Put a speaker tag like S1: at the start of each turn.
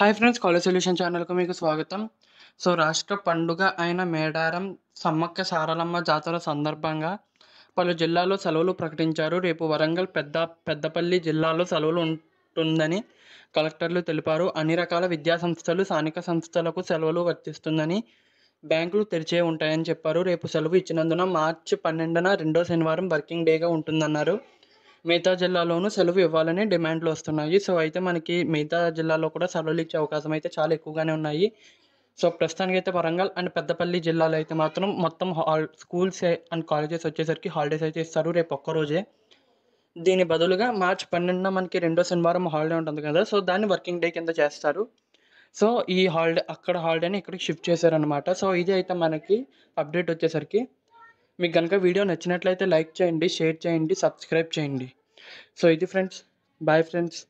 S1: hi friends college solution ఛానల్కు మీకు స్వాగతం సో రాష్ట్ర పండుగ అయిన మేడారం సమ్మక్క సారలమ్మ జాతర సందర్భంగా పలు జిల్లాల్లో సెలవులు ప్రకటించారు రేపు వరంగల్ పెద్ద పెద్దపల్లి జిల్లాలో సెలవులు ఉంటుందని కలెక్టర్లు తెలిపారు అన్ని రకాల విద్యా సంస్థలు స్థానిక సంస్థలకు సెలవులు వర్తిస్తుందని బ్యాంకులు తెరిచే ఉంటాయని చెప్పారు రేపు సెలవు ఇచ్చినందున మార్చి పన్నెండున రెండో శనివారం వర్కింగ్ డేగా ఉంటుందన్నారు మిగతా జిల్లాలోనూ సెలవు ఇవ్వాలని డిమాండ్లు వస్తున్నాయి సో అయితే మనకి మిగతా జిల్లాలో కూడా సెలవులు ఇచ్చే అవకాశం అయితే చాలా ఎక్కువగానే ఉన్నాయి సో ప్రస్తుతానికి అయితే వరంగల్ అండ్ పెద్దపల్లి జిల్లాలో అయితే మాత్రం మొత్తం హాల్ స్కూల్స్ అండ్ కాలేజెస్ వచ్చేసరికి హాలిడేస్ అయితే ఇస్తారు రేపు ఒక్కరోజే దీని బదులుగా మార్చ్ పన్నెండున మనకి రెండో శనివారం హాలిడే ఉంటుంది కదా సో దాన్ని వర్కింగ్ డే కింద చేస్తారు సో ఈ హాలిడే అక్కడ హాలిడేని ఇక్కడికి షిఫ్ట్ చేశారనమాట సో ఇది అయితే మనకి అప్డేట్ వచ్చేసరికి మీకు కనుక వీడియో నచ్చినట్లయితే లైక్ చేయండి షేర్ చేయండి సబ్స్క్రైబ్ చేయండి సో ఇది ఫ్రెండ్స్ బాయ్ ఫ్రెండ్స్